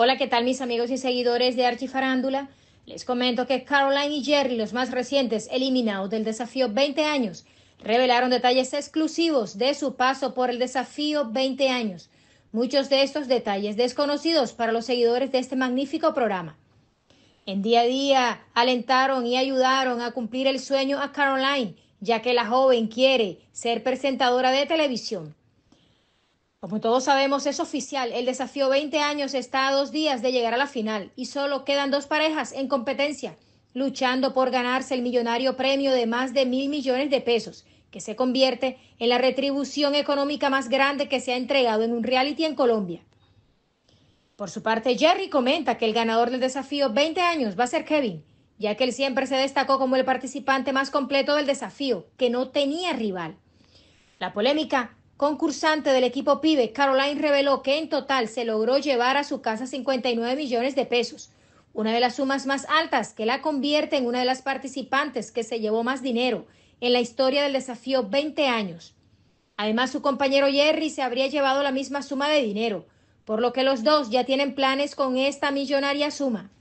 Hola, ¿qué tal mis amigos y seguidores de Archifarándula? Les comento que Caroline y Jerry, los más recientes eliminados del desafío 20 años, revelaron detalles exclusivos de su paso por el desafío 20 años. Muchos de estos detalles desconocidos para los seguidores de este magnífico programa. En día a día alentaron y ayudaron a cumplir el sueño a Caroline, ya que la joven quiere ser presentadora de televisión. Como todos sabemos, es oficial. El desafío 20 años está a dos días de llegar a la final y solo quedan dos parejas en competencia, luchando por ganarse el millonario premio de más de mil millones de pesos, que se convierte en la retribución económica más grande que se ha entregado en un reality en Colombia. Por su parte, Jerry comenta que el ganador del desafío 20 años va a ser Kevin, ya que él siempre se destacó como el participante más completo del desafío, que no tenía rival. La polémica concursante del equipo PIBE, Caroline, reveló que en total se logró llevar a su casa 59 millones de pesos, una de las sumas más altas que la convierte en una de las participantes que se llevó más dinero en la historia del desafío 20 años. Además, su compañero Jerry se habría llevado la misma suma de dinero, por lo que los dos ya tienen planes con esta millonaria suma.